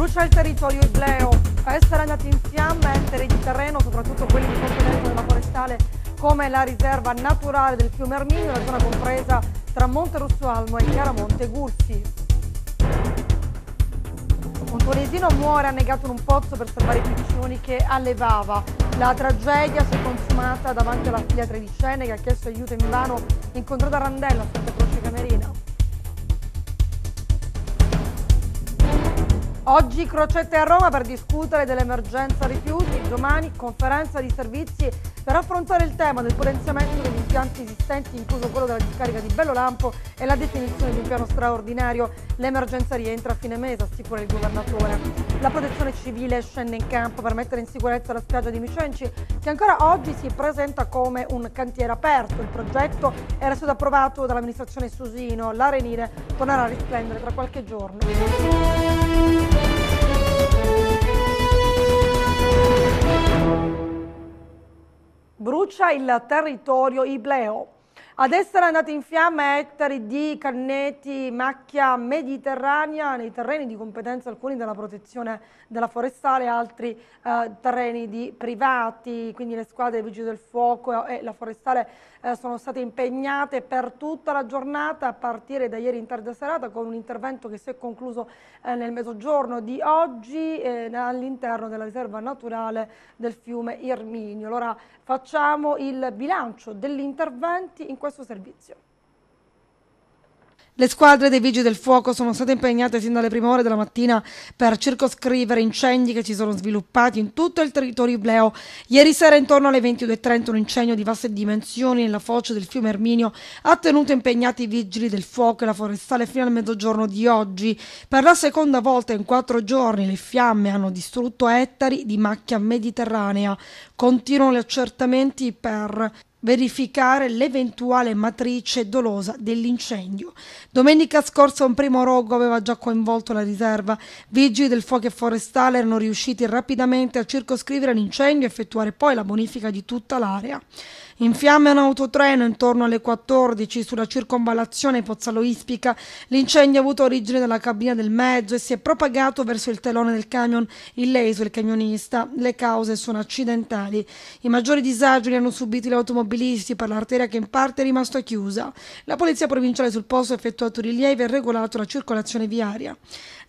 brucia il territorio ibleo, essere andati in fiamme, essere di terreno, soprattutto quelli di contenente della forestale, come la riserva naturale del fiume Arminio, la zona compresa tra Monte Rossoalmo e Chiaramonte Gursi. Un tunisino muore annegato in un pozzo per salvare i piccioni che allevava. La tragedia si è consumata davanti alla figlia tredicenne che ha chiesto aiuto in Milano incontrata a Randella, Santa Croce Camerina. Oggi crocette a Roma per discutere dell'emergenza rifiuti domani conferenza di servizi per affrontare il tema del potenziamento degli impianti esistenti, incluso quello della discarica di Bello Lampo e la definizione di un piano straordinario. L'emergenza rientra a fine mese, assicura il governatore. La protezione civile scende in campo per mettere in sicurezza la spiaggia di Micenci, che ancora oggi si presenta come un cantiere aperto. Il progetto era stato approvato dall'amministrazione Susino. L'Arenire tornerà a risplendere tra qualche giorno. brucia il territorio ibleo. Ad essere andati in fiamme ettari di canneti, macchia mediterranea, nei terreni di competenza alcuni della protezione della forestale, altri eh, terreni di privati, quindi le squadre dei Vigili del Fuoco e la forestale eh, sono state impegnate per tutta la giornata, a partire da ieri in tarda serata, con un intervento che si è concluso eh, nel mezzogiorno di oggi eh, all'interno della riserva naturale del fiume Irminio. Allora facciamo il bilancio degli interventi in questo questo servizio. Le squadre dei Vigili del Fuoco sono state impegnate sin dalle prime ore della mattina per circoscrivere incendi che si sono sviluppati in tutto il territorio ibleo. Ieri sera intorno alle 22.30 un incendio di vaste dimensioni nella foce del fiume Erminio ha tenuto impegnati i Vigili del Fuoco e la forestale fino al mezzogiorno di oggi. Per la seconda volta in quattro giorni le fiamme hanno distrutto ettari di macchia mediterranea. Continuano gli accertamenti per verificare l'eventuale matrice dolosa dell'incendio. Domenica scorsa un primo rogo aveva già coinvolto la riserva. Vigili del fuoco e forestale erano riusciti rapidamente a circoscrivere l'incendio e effettuare poi la bonifica di tutta l'area. In fiamme un autotreno intorno alle 14 sulla circonvallazione Pozzalo Ispica, L'incendio ha avuto origine dalla cabina del mezzo e si è propagato verso il telone del camion illeso il camionista. Le cause sono accidentali. I maggiori disagi li hanno subiti gli automobilisti per l'arteria che in parte è rimasta chiusa. La polizia provinciale sul posto ha effettuato rilievi e regolato la circolazione viaria.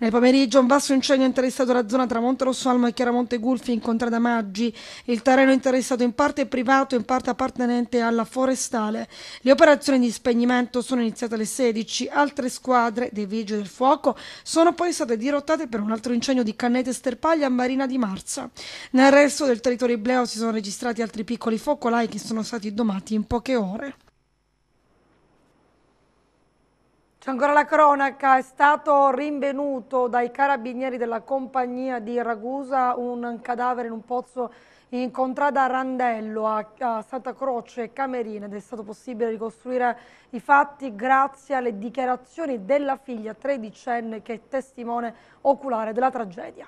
Nel pomeriggio un vasto incendio ha interessato la zona tra Monte Rossalmo e Chiaramonte Gulfi in Contrada Maggi. Il terreno è interessato in parte privato e in parte appartenente alla forestale. Le operazioni di spegnimento sono iniziate alle 16. Altre squadre dei vigili del fuoco sono poi state dirottate per un altro incendio di Cannete Sterpaglia a Marina di Marza. Nel resto del territorio ibleo si sono registrati altri piccoli focolai che sono stati domati in poche ore. C'è ancora la cronaca, è stato rinvenuto dai carabinieri della compagnia di Ragusa un cadavere in un pozzo in contrada Randello a, a Santa Croce e Camerina ed è stato possibile ricostruire i fatti grazie alle dichiarazioni della figlia tredicenne che è testimone oculare della tragedia.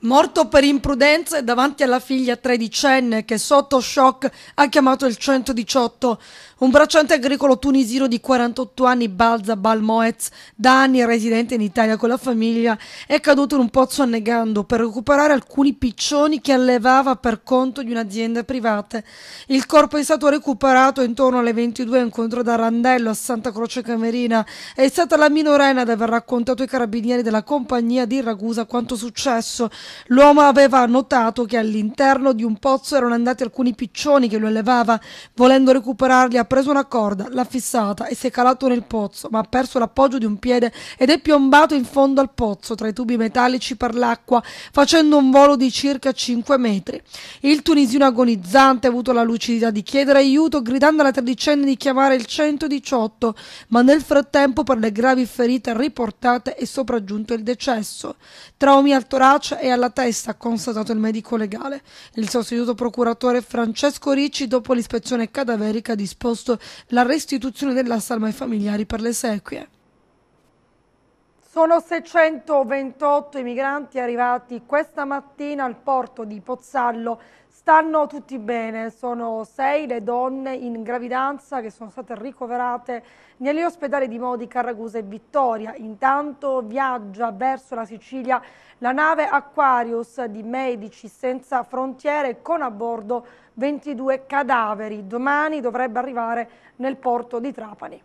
Morto per imprudenza davanti alla figlia tredicenne che sotto shock ha chiamato il 118. Un bracciante agricolo tunisino di 48 anni, Balza Balmoez, da anni residente in Italia con la famiglia, è caduto in un pozzo annegando per recuperare alcuni piccioni che allevava per conto di un'azienda privata. Il corpo è stato recuperato intorno alle 22 incontro da Randello a Santa Croce Camerina. È stata la minorena ad aver raccontato ai carabinieri della compagnia di Ragusa quanto successo. L'uomo aveva notato che all'interno di un pozzo erano andati alcuni piccioni che lo elevava. Volendo recuperarli, ha preso una corda, l'ha fissata e si è calato nel pozzo, ma ha perso l'appoggio di un piede ed è piombato in fondo al pozzo tra i tubi metallici per l'acqua, facendo un volo di circa 5 metri. Il tunisino agonizzante ha avuto la lucidità di chiedere aiuto, gridando alla tredicenne di chiamare il 118, ma nel frattempo per le gravi ferite riportate è sopraggiunto il decesso. Traumi al torace e al alla testa, ha constatato il medico legale. Il sostituto procuratore Francesco Ricci, dopo l'ispezione cadaverica, ha disposto la restituzione della salma ai familiari per le sequie. Sono 628 i migranti arrivati questa mattina al porto di Pozzallo Stanno tutti bene, sono sei le donne in gravidanza che sono state ricoverate negli ospedali di Modi, Carragusa e Vittoria. Intanto viaggia verso la Sicilia la nave Aquarius di Medici Senza Frontiere con a bordo 22 cadaveri. Domani dovrebbe arrivare nel porto di Trapani.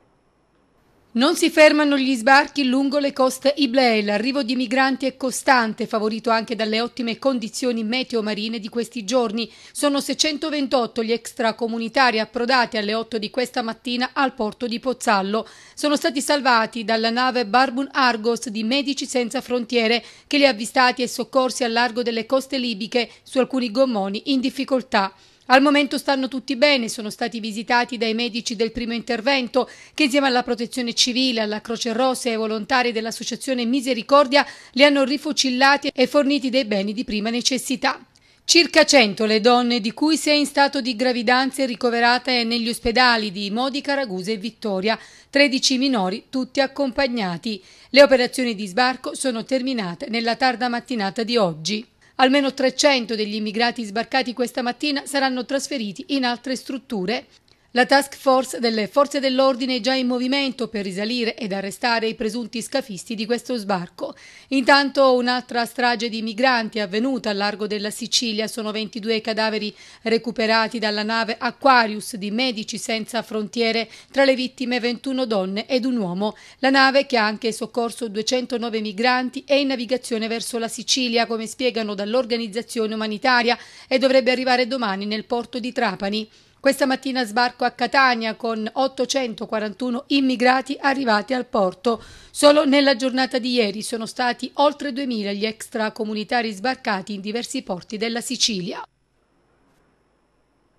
Non si fermano gli sbarchi lungo le coste Iblei. L'arrivo di migranti è costante, favorito anche dalle ottime condizioni meteo marine di questi giorni. Sono 628 gli extracomunitari approdati alle 8 di questa mattina al porto di Pozzallo. Sono stati salvati dalla nave Barbun Argos di Medici Senza Frontiere, che li ha avvistati e soccorsi al largo delle coste libiche su alcuni gommoni in difficoltà. Al momento stanno tutti bene, sono stati visitati dai medici del primo intervento che insieme alla protezione civile, alla Croce Rossa e ai volontari dell'associazione Misericordia li hanno rifocillati e forniti dei beni di prima necessità. Circa 100 le donne di cui sei in stato di gravidanza e ricoverate negli ospedali di Modica, Ragusa e Vittoria, 13 minori tutti accompagnati. Le operazioni di sbarco sono terminate nella tarda mattinata di oggi. Almeno 300 degli immigrati sbarcati questa mattina saranno trasferiti in altre strutture la task force delle forze dell'ordine è già in movimento per risalire ed arrestare i presunti scafisti di questo sbarco. Intanto un'altra strage di migranti è avvenuta al largo della Sicilia. Sono 22 cadaveri recuperati dalla nave Aquarius di Medici Senza Frontiere, tra le vittime 21 donne ed un uomo. La nave, che ha anche soccorso 209 migranti, è in navigazione verso la Sicilia, come spiegano dall'organizzazione umanitaria, e dovrebbe arrivare domani nel porto di Trapani. Questa mattina sbarco a Catania con 841 immigrati arrivati al porto. Solo nella giornata di ieri sono stati oltre 2000 gli extracomunitari sbarcati in diversi porti della Sicilia.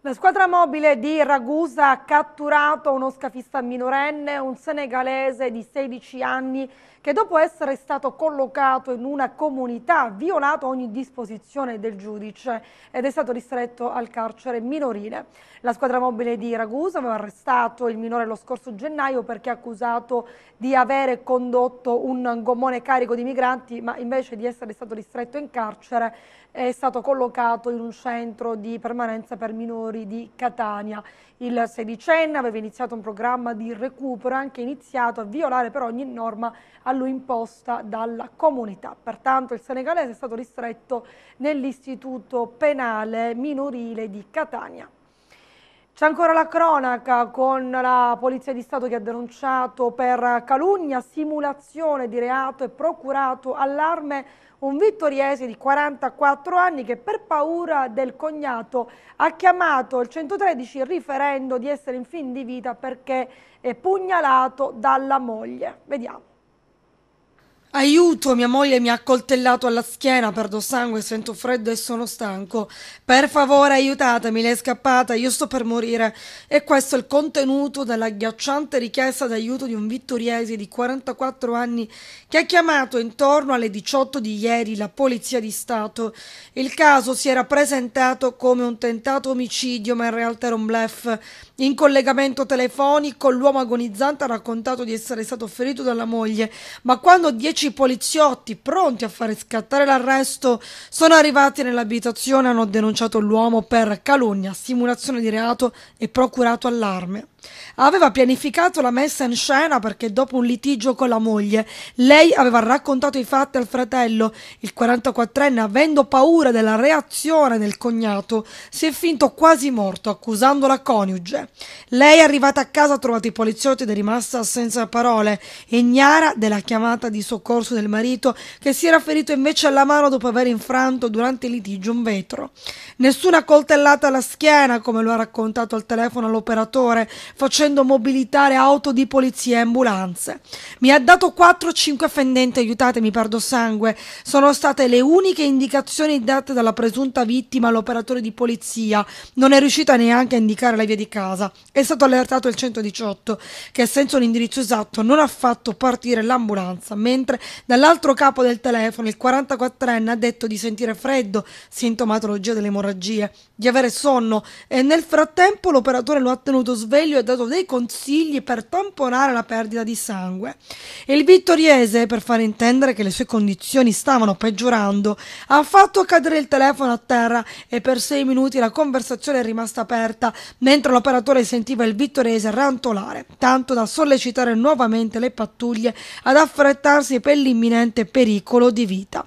La squadra mobile di Ragusa ha catturato uno scafista minorenne, un senegalese di 16 anni che dopo essere stato collocato in una comunità ha violato ogni disposizione del giudice ed è stato ristretto al carcere minorile. La squadra mobile di Ragusa aveva arrestato il minore lo scorso gennaio perché accusato di avere condotto un gommone carico di migranti, ma invece di essere stato ristretto in carcere è stato collocato in un centro di permanenza per minori di Catania. Il sedicenne aveva iniziato un programma di recupero, e anche iniziato a violare per ogni norma imposta dalla comunità. Pertanto il senegalese è stato ristretto nell'istituto penale minorile di Catania. C'è ancora la cronaca con la Polizia di Stato che ha denunciato per calunnia, simulazione di reato e procurato allarme un vittoriese di 44 anni che per paura del cognato ha chiamato il 113 riferendo di essere in fin di vita perché è pugnalato dalla moglie. Vediamo. Aiuto, mia moglie mi ha coltellato alla schiena, perdo sangue, sento freddo e sono stanco. Per favore aiutatemi, lei è scappata, io sto per morire. E questo è il contenuto dell'agghiacciante richiesta d'aiuto di un vittoriese di 44 anni che ha chiamato intorno alle 18 di ieri la Polizia di Stato. Il caso si era presentato come un tentato omicidio, ma in realtà era un blef. In collegamento telefonico l'uomo agonizzante ha raccontato di essere stato ferito dalla moglie, ma quando dieci Dieci poliziotti pronti a fare scattare l'arresto sono arrivati nell'abitazione e hanno denunciato l'uomo per calunnia, simulazione di reato e procurato allarme. Aveva pianificato la messa in scena perché dopo un litigio con la moglie, lei aveva raccontato i fatti al fratello. Il 44enne, avendo paura della reazione del cognato, si è finto quasi morto, accusando la coniuge. Lei, arrivata a casa, ha trovato i poliziotti ed è rimasta senza parole, ignara della chiamata di soccorso del marito, che si era ferito invece alla mano dopo aver infranto durante il litigio un vetro. Nessuna coltellata alla schiena, come lo ha raccontato al telefono all'operatore, facendo mobilitare auto di polizia e ambulanze. Mi ha dato 4-5 fendenti, aiutatemi, perdo sangue. Sono state le uniche indicazioni date dalla presunta vittima all'operatore di polizia. Non è riuscita neanche a indicare la via di casa. È stato allertato il 118, che senza un indirizzo esatto non ha fatto partire l'ambulanza, mentre dall'altro capo del telefono il 44enne ha detto di sentire freddo, sintomatologia dell'emorragia di avere sonno e nel frattempo l'operatore lo ha tenuto sveglio e ha dato dei consigli per tamponare la perdita di sangue. Il vittoriese, per far intendere che le sue condizioni stavano peggiorando, ha fatto cadere il telefono a terra e per sei minuti la conversazione è rimasta aperta mentre l'operatore sentiva il vittoriese rantolare, tanto da sollecitare nuovamente le pattuglie ad affrettarsi per l'imminente pericolo di vita.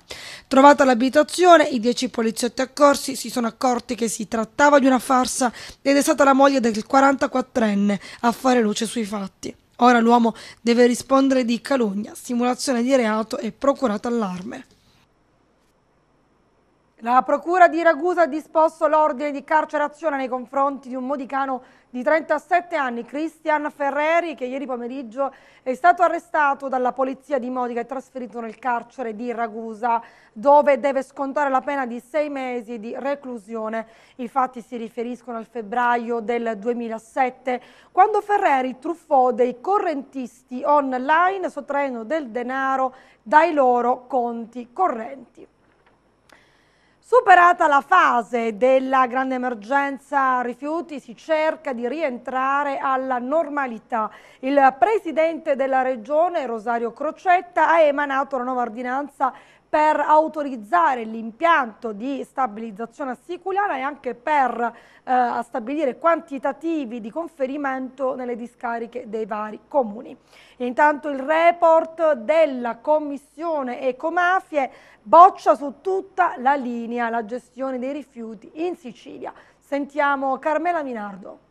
Trovata l'abitazione, i dieci poliziotti accorsi si sono accorti che si trattava di una farsa ed è stata la moglie del 44enne a fare luce sui fatti. Ora l'uomo deve rispondere di calunnia, simulazione di reato e procurato allarme. La Procura di Ragusa ha disposto l'ordine di carcerazione nei confronti di un modicano di 37 anni, Cristian Ferreri, che ieri pomeriggio è stato arrestato dalla polizia di Modica e trasferito nel carcere di Ragusa, dove deve scontare la pena di sei mesi di reclusione. I fatti si riferiscono al febbraio del 2007, quando Ferreri truffò dei correntisti online sottraendo del denaro dai loro conti correnti. Superata la fase della grande emergenza rifiuti, si cerca di rientrare alla normalità. Il presidente della regione, Rosario Crocetta, ha emanato la nuova ordinanza per autorizzare l'impianto di stabilizzazione assiculiana e anche per eh, stabilire quantitativi di conferimento nelle discariche dei vari comuni. E intanto il report della Commissione Ecomafie boccia su tutta la linea la gestione dei rifiuti in Sicilia. Sentiamo Carmela Minardo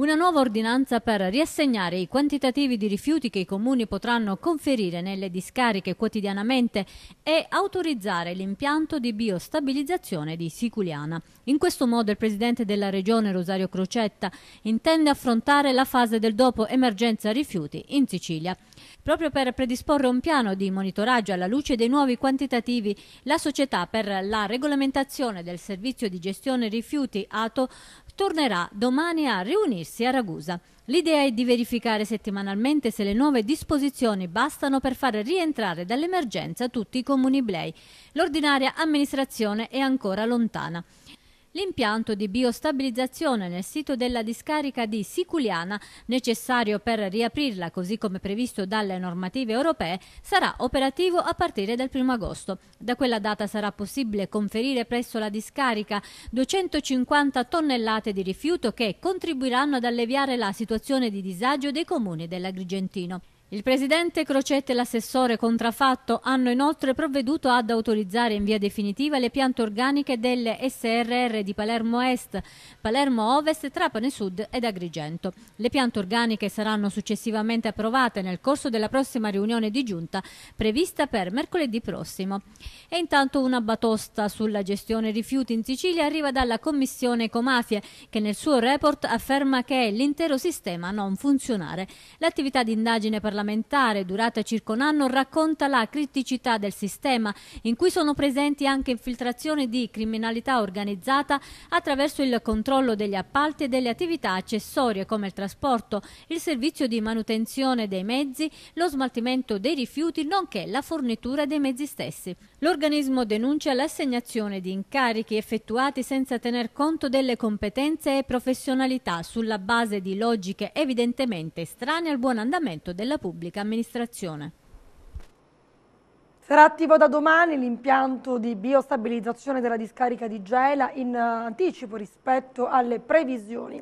una nuova ordinanza per riassegnare i quantitativi di rifiuti che i comuni potranno conferire nelle discariche quotidianamente e autorizzare l'impianto di biostabilizzazione di Siculiana. In questo modo il presidente della regione Rosario Crocetta intende affrontare la fase del dopo emergenza rifiuti in Sicilia. Proprio per predisporre un piano di monitoraggio alla luce dei nuovi quantitativi, la società per la regolamentazione del servizio di gestione rifiuti ATO tornerà domani a riunirsi a Ragusa. L'idea è di verificare settimanalmente se le nuove disposizioni bastano per far rientrare dall'emergenza tutti i comuni blei. L'ordinaria amministrazione è ancora lontana. L'impianto di biostabilizzazione nel sito della discarica di Siculiana, necessario per riaprirla così come previsto dalle normative europee, sarà operativo a partire dal 1 agosto. Da quella data sarà possibile conferire presso la discarica 250 tonnellate di rifiuto che contribuiranno ad alleviare la situazione di disagio dei comuni dell'Agrigentino. Il presidente Crocetta e l'assessore contrafatto hanno inoltre provveduto ad autorizzare in via definitiva le piante organiche delle SRR di Palermo Est, Palermo Ovest, Trapani Sud ed Agrigento. Le piante organiche saranno successivamente approvate nel corso della prossima riunione di giunta prevista per mercoledì prossimo. E intanto una batosta sulla gestione rifiuti in Sicilia arriva dalla Commissione Ecomafie che nel suo report afferma che l'intero sistema non funzionare. L'attività di indagine per la parlamentare durata circa un anno racconta la criticità del sistema in cui sono presenti anche infiltrazioni di criminalità organizzata attraverso il controllo degli appalti e delle attività accessorie come il trasporto, il servizio di manutenzione dei mezzi, lo smaltimento dei rifiuti nonché la fornitura dei mezzi stessi. L'organismo denuncia l'assegnazione di incarichi effettuati senza tener conto delle competenze e professionalità sulla base di logiche evidentemente estranee al buon andamento della pubblica pubblica amministrazione. Sarà attivo da domani l'impianto di biostabilizzazione della discarica di Gela in eh, anticipo rispetto alle previsioni.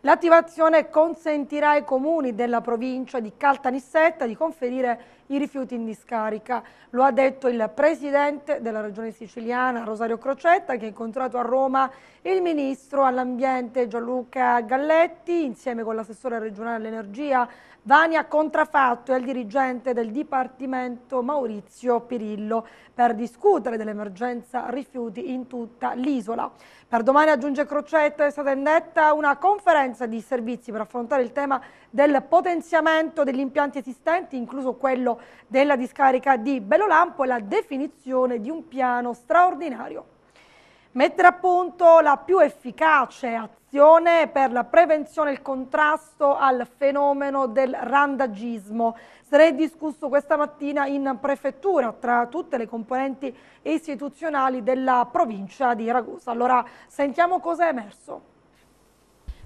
L'attivazione consentirà ai comuni della provincia di Caltanissetta di conferire i rifiuti in discarica. Lo ha detto il presidente della regione siciliana Rosario Crocetta che ha incontrato a Roma il ministro all'ambiente Gianluca Galletti insieme con l'assessore regionale all'energia Vania Contrafatto e il dirigente del Dipartimento Maurizio Pirillo per discutere dell'emergenza rifiuti in tutta l'isola. Per domani, aggiunge Crocetta, è stata indetta una conferenza di servizi per affrontare il tema del potenziamento degli impianti esistenti, incluso quello della discarica di Bellolampo e la definizione di un piano straordinario. Mettere a punto la più efficace azione per la prevenzione e il contrasto al fenomeno del randagismo. Sarà discusso questa mattina in prefettura tra tutte le componenti istituzionali della provincia di Ragusa. Allora sentiamo cosa è emerso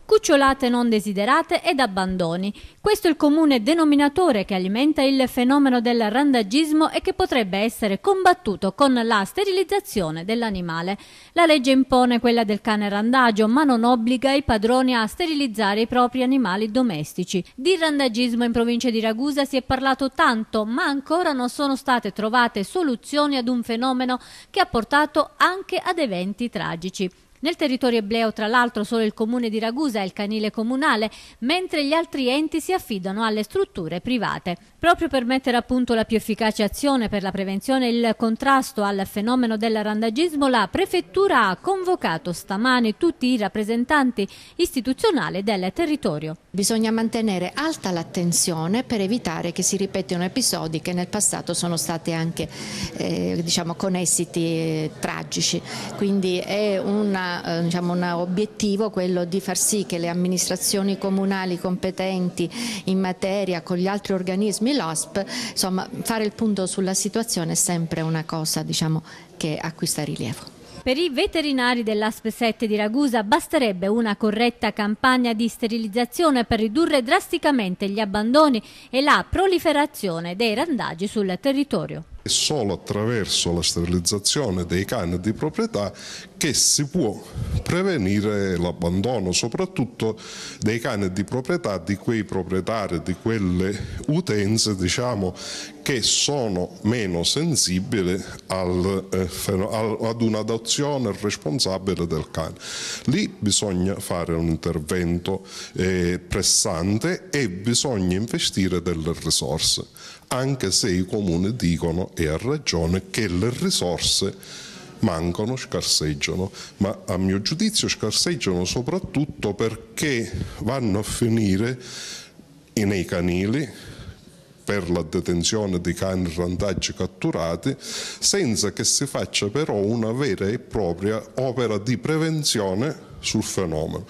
cucciolate non desiderate ed abbandoni. Questo è il comune denominatore che alimenta il fenomeno del randagismo e che potrebbe essere combattuto con la sterilizzazione dell'animale. La legge impone quella del cane randagio, ma non obbliga i padroni a sterilizzare i propri animali domestici. Di randagismo in provincia di Ragusa si è parlato tanto, ma ancora non sono state trovate soluzioni ad un fenomeno che ha portato anche ad eventi tragici. Nel territorio ebleo, tra l'altro, solo il comune di Ragusa è il canile comunale, mentre gli altri enti si affidano alle strutture private. Proprio per mettere a punto la più efficace azione per la prevenzione e il contrasto al fenomeno dell'arandagismo, la Prefettura ha convocato stamani tutti i rappresentanti istituzionali del territorio. Bisogna mantenere alta l'attenzione per evitare che si ripetano episodi che nel passato sono stati anche eh, diciamo, con esiti eh, tragici. Quindi è una eh, diciamo, un obiettivo quello di far sì che le amministrazioni comunali competenti in materia con gli altri organismi, l'OSP, insomma fare il punto sulla situazione è sempre una cosa diciamo, che acquista rilievo. Per i veterinari dell'ASP 7 di Ragusa basterebbe una corretta campagna di sterilizzazione per ridurre drasticamente gli abbandoni e la proliferazione dei randaggi sul territorio. È solo attraverso la sterilizzazione dei cani di proprietà che si può prevenire l'abbandono soprattutto dei cani di proprietà di quei proprietari, di quelle utenze diciamo, che sono meno sensibili al, eh, ad un'adozione responsabile del cane. Lì bisogna fare un intervento eh, pressante e bisogna investire delle risorse, anche se i comuni dicono e ha ragione che le risorse mancano, scarseggiano, ma a mio giudizio scarseggiano soprattutto perché vanno a finire nei canili per la detenzione di cani randaggi catturati senza che si faccia però una vera e propria opera di prevenzione sul fenomeno.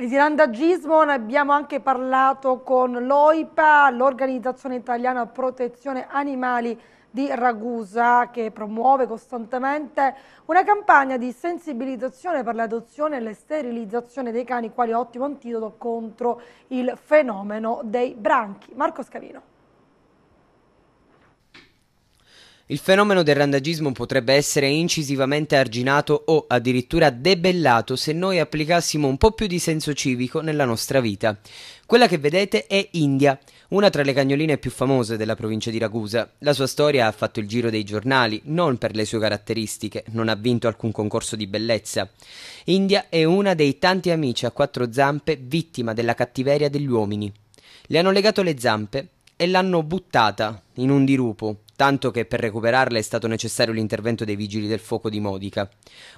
E di randagismo ne abbiamo anche parlato con l'OIPA, l'Organizzazione Italiana Protezione Animali di Ragusa che promuove costantemente una campagna di sensibilizzazione per l'adozione e la sterilizzazione dei cani quali ottimo antidoto contro il fenomeno dei branchi. Marco Scavino. Il fenomeno del randagismo potrebbe essere incisivamente arginato o addirittura debellato se noi applicassimo un po' più di senso civico nella nostra vita. Quella che vedete è India una tra le cagnoline più famose della provincia di Ragusa. La sua storia ha fatto il giro dei giornali, non per le sue caratteristiche, non ha vinto alcun concorso di bellezza. India è una dei tanti amici a quattro zampe vittima della cattiveria degli uomini. Le hanno legato le zampe e l'hanno buttata in un dirupo, tanto che per recuperarla è stato necessario l'intervento dei vigili del fuoco di Modica.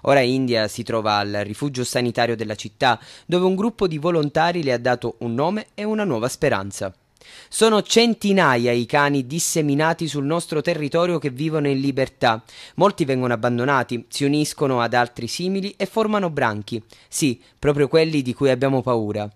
Ora India si trova al rifugio sanitario della città, dove un gruppo di volontari le ha dato un nome e una nuova speranza. Sono centinaia i cani disseminati sul nostro territorio che vivono in libertà. Molti vengono abbandonati, si uniscono ad altri simili e formano branchi. Sì, proprio quelli di cui abbiamo paura.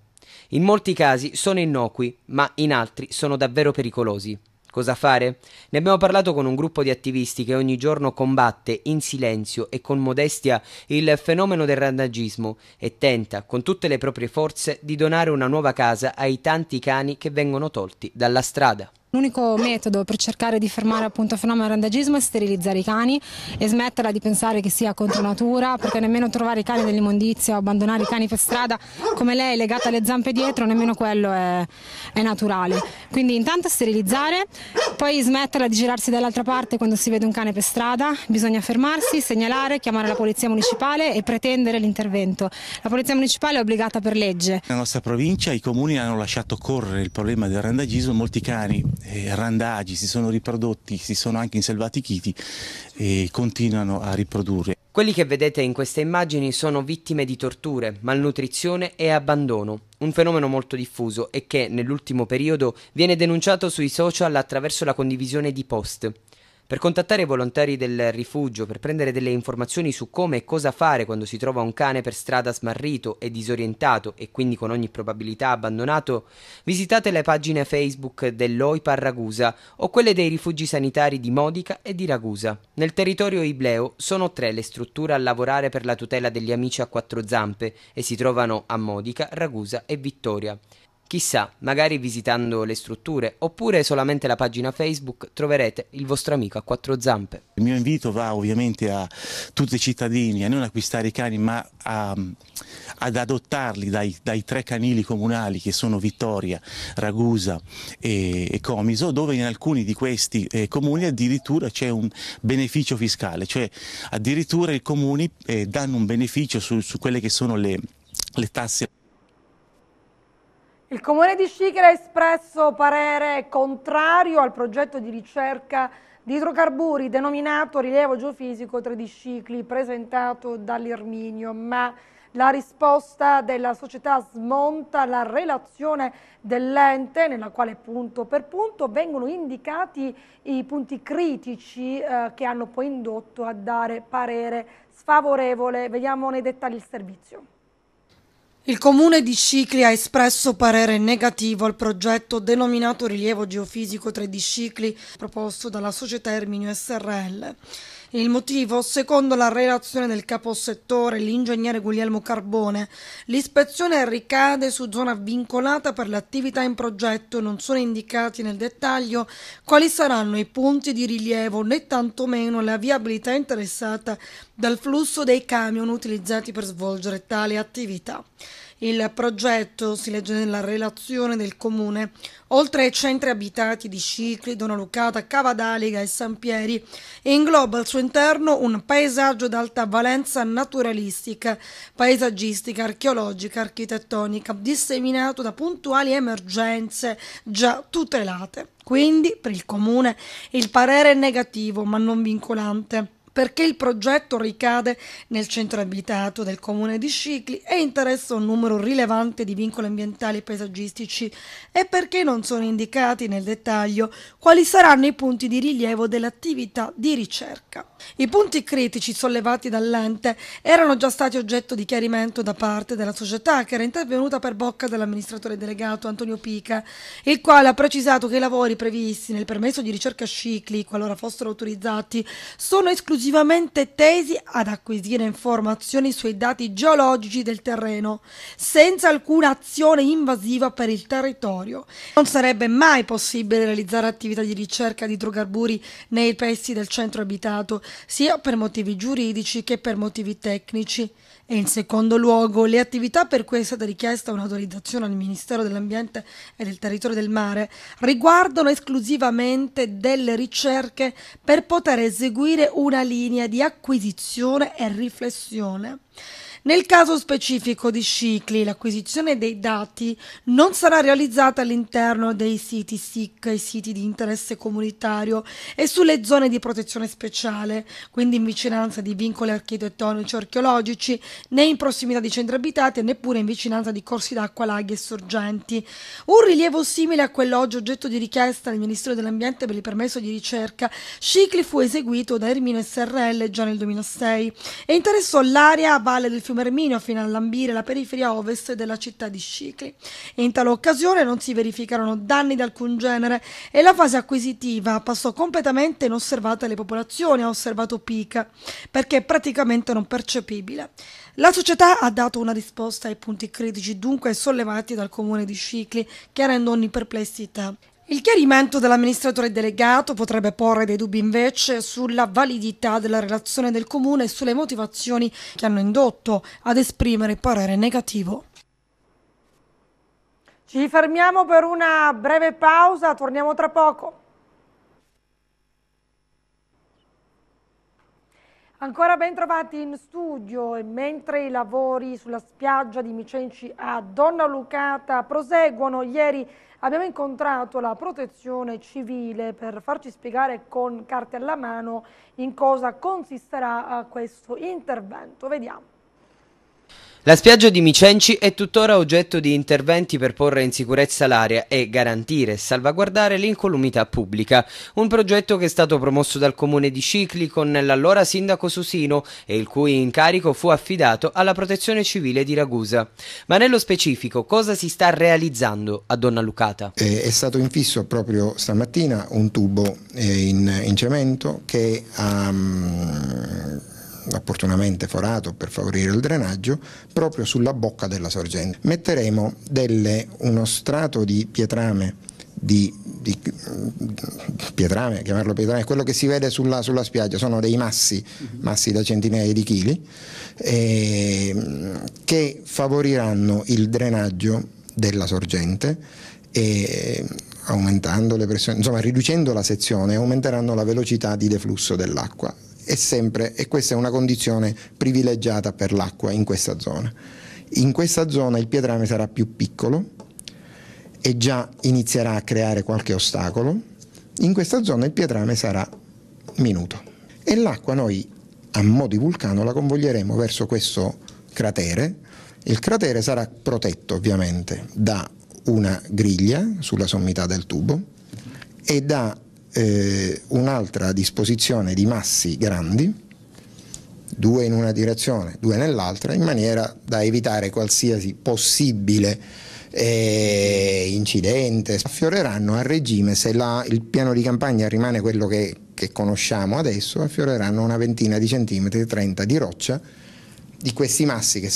In molti casi sono innocui, ma in altri sono davvero pericolosi. Cosa fare? Ne abbiamo parlato con un gruppo di attivisti che ogni giorno combatte in silenzio e con modestia il fenomeno del randagismo e tenta con tutte le proprie forze di donare una nuova casa ai tanti cani che vengono tolti dalla strada. L'unico metodo per cercare di fermare appunto il fenomeno del randagismo è sterilizzare i cani e smetterla di pensare che sia contro natura, perché nemmeno trovare i cani dell'immondizia o abbandonare i cani per strada come lei legata alle zampe dietro, nemmeno quello è, è naturale. Quindi intanto sterilizzare, poi smetterla di girarsi dall'altra parte quando si vede un cane per strada, bisogna fermarsi, segnalare, chiamare la polizia municipale e pretendere l'intervento. La polizia municipale è obbligata per legge. Nella nostra provincia i comuni hanno lasciato correre il problema del randagismo, molti cani eh, randagi, si sono riprodotti, si sono anche chiti e continuano a riprodurre. Quelli che vedete in queste immagini sono vittime di torture, malnutrizione e abbandono, un fenomeno molto diffuso e che nell'ultimo periodo viene denunciato sui social attraverso la condivisione di post. Per contattare i volontari del rifugio, per prendere delle informazioni su come e cosa fare quando si trova un cane per strada smarrito e disorientato e quindi con ogni probabilità abbandonato, visitate le pagine Facebook dell'OIPA Ragusa o quelle dei rifugi sanitari di Modica e di Ragusa. Nel territorio ibleo sono tre le strutture a lavorare per la tutela degli amici a quattro zampe e si trovano a Modica, Ragusa e Vittoria. Chissà, magari visitando le strutture oppure solamente la pagina Facebook troverete il vostro amico a quattro zampe. Il mio invito va ovviamente a tutti i cittadini a non acquistare i cani ma a, ad adottarli dai, dai, tre canili comunali che sono Vittoria, Ragusa e, e Comiso dove in alcuni di questi eh, comuni addirittura c'è un beneficio fiscale, cioè addirittura i comuni eh, danno un beneficio su, su quelle che sono le, le tasse. Il Comune di Sciclera ha espresso parere contrario al progetto di ricerca di idrocarburi denominato rilievo geofisico 13 cicli presentato dall'Irminio, ma la risposta della società smonta la relazione dell'ente nella quale punto per punto vengono indicati i punti critici eh, che hanno poi indotto a dare parere sfavorevole. Vediamo nei dettagli il servizio. Il comune di Scicli ha espresso parere negativo al progetto denominato rilievo geofisico 3 di Scicli proposto dalla Società Erminio SRL. Il motivo, secondo la relazione del caposettore, l'ingegnere Guglielmo Carbone, l'ispezione ricade su zona vincolata per le attività in progetto e non sono indicati nel dettaglio quali saranno i punti di rilievo né tantomeno la viabilità interessata dal flusso dei camion utilizzati per svolgere tale attività. Il progetto, si legge nella relazione del comune, oltre ai centri abitati di Cicli, Dona Lucata, Cavadalega e San Pieri, ingloba al suo interno un paesaggio d'alta valenza naturalistica, paesaggistica, archeologica, architettonica, disseminato da puntuali emergenze già tutelate. Quindi per il comune il parere è negativo ma non vincolante perché il progetto ricade nel centro abitato del comune di Scicli e interessa un numero rilevante di vincoli ambientali e paesaggistici e perché non sono indicati nel dettaglio quali saranno i punti di rilievo dell'attività di ricerca. I punti critici sollevati dall'ente erano già stati oggetto di chiarimento da parte della società che era intervenuta per bocca dell'amministratore delegato Antonio Pica, il quale ha precisato che i lavori previsti nel permesso di ricerca Scicli, qualora fossero autorizzati, sono esclusivamente esclusivamente tesi ad acquisire informazioni sui dati geologici del terreno, senza alcuna azione invasiva per il territorio. Non sarebbe mai possibile realizzare attività di ricerca di idrocarburi nei paesi del centro abitato, sia per motivi giuridici che per motivi tecnici. E in secondo luogo, le attività per cui è stata richiesta un'autorizzazione al Ministero dell'Ambiente e del Territorio del Mare riguardano esclusivamente delle ricerche per poter eseguire una linea linea di acquisizione e riflessione nel caso specifico di Scicli, l'acquisizione dei dati non sarà realizzata all'interno dei siti SIC i siti di interesse comunitario e sulle zone di protezione speciale, quindi in vicinanza di vincoli architettonici o archeologici, né in prossimità di centri abitati e neppure in vicinanza di corsi d'acqua, laghi e sorgenti. Un rilievo simile a quello oggi oggetto di richiesta del Ministero dell'Ambiente per il permesso di ricerca, Scicli fu eseguito da Ermino SRL già nel 2006 e interessò l'area a valle del fiume Ciumermino fino a lambire la periferia ovest della città di Scicli. In tale occasione non si verificarono danni di alcun genere e la fase acquisitiva passò completamente inosservata alle popolazioni, ha osservato Pica, perché praticamente non percepibile. La società ha dato una risposta ai punti critici dunque sollevati dal comune di Scicli, chiarendo ogni perplessità. Il chiarimento dell'amministratore delegato potrebbe porre dei dubbi invece sulla validità della relazione del Comune e sulle motivazioni che hanno indotto ad esprimere parere negativo. Ci fermiamo per una breve pausa, torniamo tra poco. Ancora ben trovati in studio e mentre i lavori sulla spiaggia di Micenci a Donna Lucata proseguono, ieri Abbiamo incontrato la protezione civile per farci spiegare con carte alla mano in cosa consisterà eh, questo intervento. Vediamo. La spiaggia di Micenci è tuttora oggetto di interventi per porre in sicurezza l'area e garantire e salvaguardare l'incolumità pubblica, un progetto che è stato promosso dal comune di Cicli con l'allora sindaco Susino e il cui incarico fu affidato alla protezione civile di Ragusa. Ma nello specifico cosa si sta realizzando a Donna Lucata? Eh, è stato infisso proprio stamattina un tubo eh, in, cemento che ha... Um opportunamente forato per favorire il drenaggio, proprio sulla bocca della sorgente. Metteremo delle, uno strato di pietrame di, di, pietrame, chiamarlo pietrame, quello che si vede sulla, sulla spiaggia, sono dei massi, mhm. massi da centinaia di chili, eh, che favoriranno il drenaggio della sorgente e aumentando le pressioni, insomma riducendo la sezione aumenteranno la velocità di deflusso dell'acqua è sempre, e questa è una condizione privilegiata per l'acqua in questa zona. In questa zona il pietrame sarà più piccolo e già inizierà a creare qualche ostacolo, in questa zona il pietrame sarà minuto. E l'acqua noi a mo' di vulcano la convoglieremo verso questo cratere, il cratere sarà protetto ovviamente da una griglia sulla sommità del tubo e da eh, un'altra disposizione di massi grandi, due in una direzione, due nell'altra, in maniera da evitare qualsiasi possibile eh, incidente. Affioreranno a regime, se la, il piano di campagna rimane quello che, che conosciamo adesso, affioreranno una ventina di centimetri, 30 di roccia, di questi massi che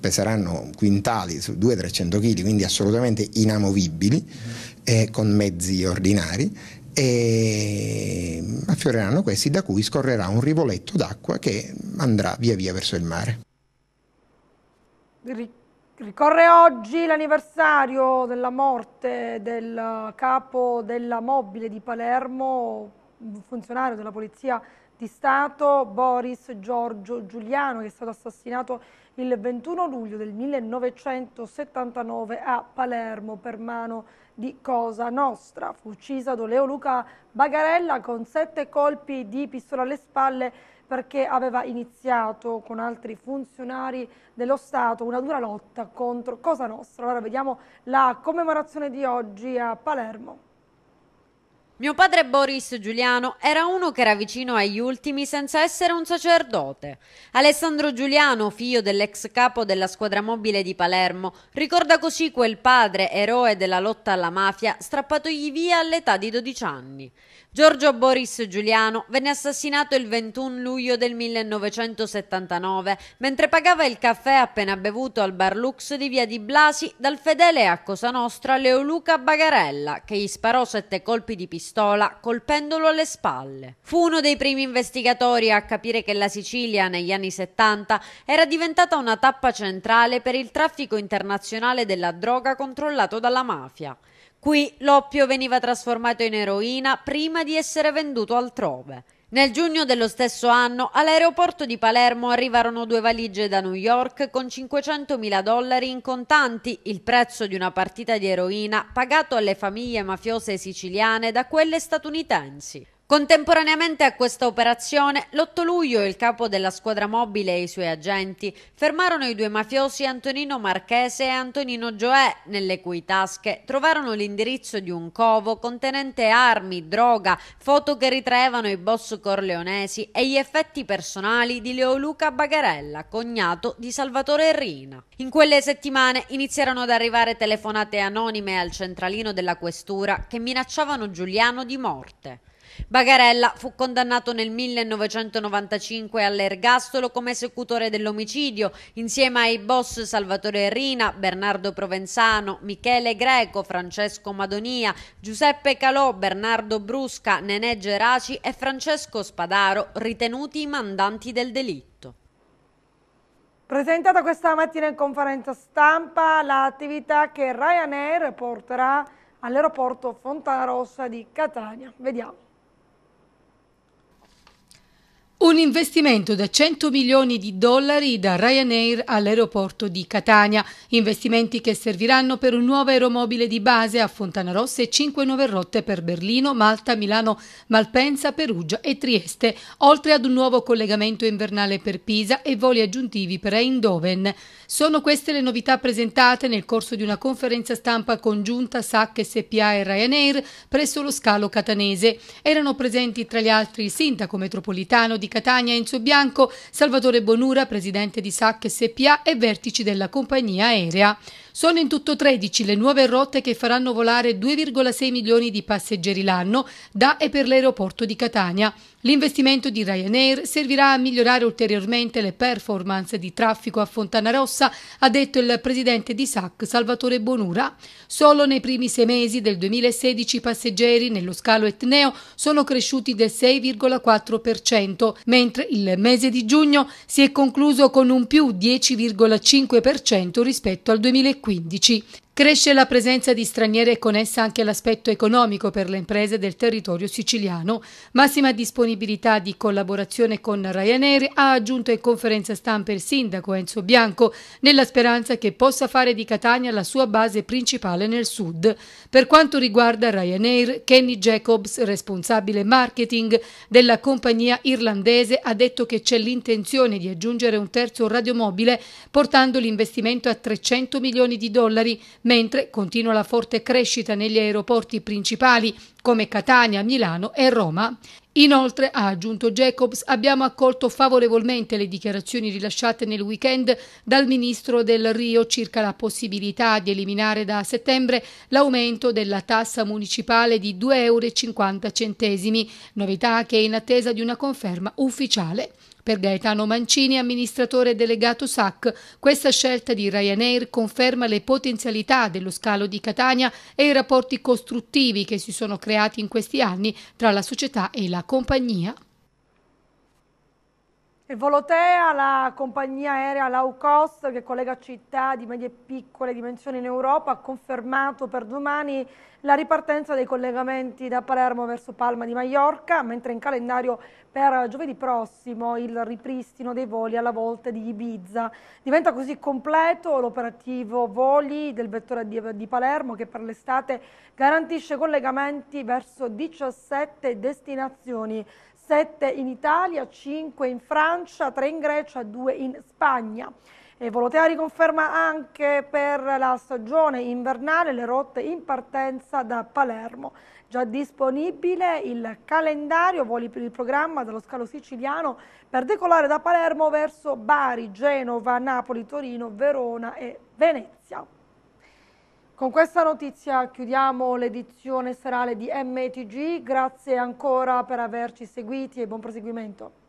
peseranno quintali, 200-300 kg, quindi assolutamente inamovibili, mm-hmm. eh, con mezzi ordinari e mm. affioreranno questi da cui scorrerà un rivoletto d'acqua che andrà via via verso il mare. Ricorre oggi l'anniversario della morte del capo della mobile di Palermo, funzionario della polizia di Stato Boris Giorgio Giuliano che è stato assassinato il 21 luglio del 1979 a Palermo per mano di Cosa Nostra. Fu uccisa da Leo Luca Bagarella con sette colpi di pistola alle spalle perché aveva iniziato con altri funzionari dello Stato una dura lotta contro Cosa Nostra. Allora vediamo la commemorazione di oggi a Palermo. Mio padre Boris Giuliano era uno che era vicino agli ultimi senza essere un sacerdote. Alessandro Giuliano, figlio dell'ex capo della squadra mobile di Palermo, ricorda così quel padre, eroe della lotta alla mafia, strappatogli via all'età di 12 anni. Giorgio Boris Giuliano venne assassinato il 21 luglio del 1979 mentre pagava il caffè appena bevuto al bar Lux di via di Blasi dal fedele a Cosa Nostra Leoluca Bagarella che gli sparò sette colpi di pistola colpendolo alle spalle. Fu uno dei primi investigatori a capire che la Sicilia negli anni 70 era diventata una tappa centrale per il traffico internazionale della droga controllato dalla mafia. Qui l'oppio veniva trasformato in eroina prima di essere venduto altrove. Nel giugno dello stesso anno all'aeroporto di Palermo arrivarono due valigie da New York con 500.000 dollari in contanti, il prezzo di una partita di eroina pagato alle famiglie mafiose siciliane da quelle statunitensi. Contemporaneamente a questa operazione, l'8 luglio il capo della squadra mobile e i suoi agenti fermarono i due mafiosi Antonino Marchese e Antonino Gioè, nelle cui tasche trovarono l'indirizzo di un covo contenente armi, droga, foto che ritraevano i boss corleonesi e gli effetti personali di Leoluca Bagarella, cognato di Salvatore Rina. In quelle settimane iniziarono ad arrivare telefonate anonime al centralino della questura che minacciavano Giuliano di morte. Bagarella fu condannato nel 1995 all'ergastolo come esecutore dell'omicidio insieme ai boss Salvatore Rina, Bernardo Provenzano, Michele Greco, Francesco Madonia, Giuseppe Calò, Bernardo Brusca, Nenè Geraci e Francesco Spadaro, ritenuti i mandanti del delitto. Presentata questa mattina in conferenza stampa l'attività che Ryanair porterà all'aeroporto Fontana Rossa di Catania. Vediamo. Un investimento da 100 milioni di dollari da Ryanair all'aeroporto di Catania, investimenti che serviranno per un nuovo aeromobile di base a Fontanarossa e 5 nuove rotte per Berlino, Malta, Milano, Malpensa, Perugia e Trieste, oltre ad un nuovo collegamento invernale per Pisa e voli aggiuntivi per Eindhoven. Sono queste le novità presentate nel corso di una conferenza stampa congiunta SAC SPA e Ryanair presso lo scalo catanese. Erano presenti tra gli altri il sindaco metropolitano di Catania Enzo Bianco, Salvatore Bonura, presidente di SAC SPA e vertici della compagnia aerea. Sono in tutto 13 le nuove rotte che faranno volare 2,6 milioni di passeggeri l'anno da e per l'aeroporto di Catania. L'investimento di Ryanair servirà a migliorare ulteriormente le performance di traffico a Fontanarossa corsa, ha detto il presidente di SAC Salvatore Bonura. Solo nei primi sei mesi del 2016 i passeggeri nello scalo etneo sono cresciuti del 6,4%, mentre il mese di giugno si è concluso con un più 10,5% rispetto al 2015. Cresce la presenza di stranieri e con essa anche l'aspetto economico per le imprese del territorio siciliano. Massima disponibilità di collaborazione con Ryanair ha aggiunto in conferenza stampa il sindaco Enzo Bianco nella speranza che possa fare di Catania la sua base principale nel sud. Per quanto riguarda Ryanair, Kenny Jacobs, responsabile marketing della compagnia irlandese, ha detto che c'è l'intenzione di aggiungere un terzo radiomobile portando l'investimento a 300 milioni di dollari mentre continua la forte crescita negli aeroporti principali come Catania, Milano e Roma. Inoltre, ha aggiunto Jacobs, abbiamo accolto favorevolmente le dichiarazioni rilasciate nel weekend dal ministro del Rio circa la possibilità di eliminare da settembre l'aumento della tassa municipale di 2,50 euro, novità che è in attesa di una conferma ufficiale. Per Gaetano Mancini, amministratore delegato SAC, questa scelta di Ryanair conferma le potenzialità dello scalo di Catania e i rapporti costruttivi che si sono creati in questi anni tra la società e la compagnia. Il Volotea, la compagnia aerea low cost che collega città di medie e piccole dimensioni in Europa, ha confermato per domani la ripartenza dei collegamenti da Palermo verso Palma di Maiorca, mentre in calendario per giovedì prossimo il ripristino dei voli alla volta di Ibiza. Diventa così completo l'operativo voli del vettore di Palermo che per l'estate garantisce collegamenti verso 17 destinazioni 7 in Italia, 5 in Francia, 3 in Grecia, 2 in Spagna. E Volotea riconferma anche per la stagione invernale le rotte in partenza da Palermo. Già disponibile il calendario, voli per il programma dallo scalo siciliano per decolare da Palermo verso Bari, Genova, Napoli, Torino, Verona e Venezia. Con questa notizia chiudiamo l'edizione serale di MTG, grazie ancora per averci seguiti e buon proseguimento.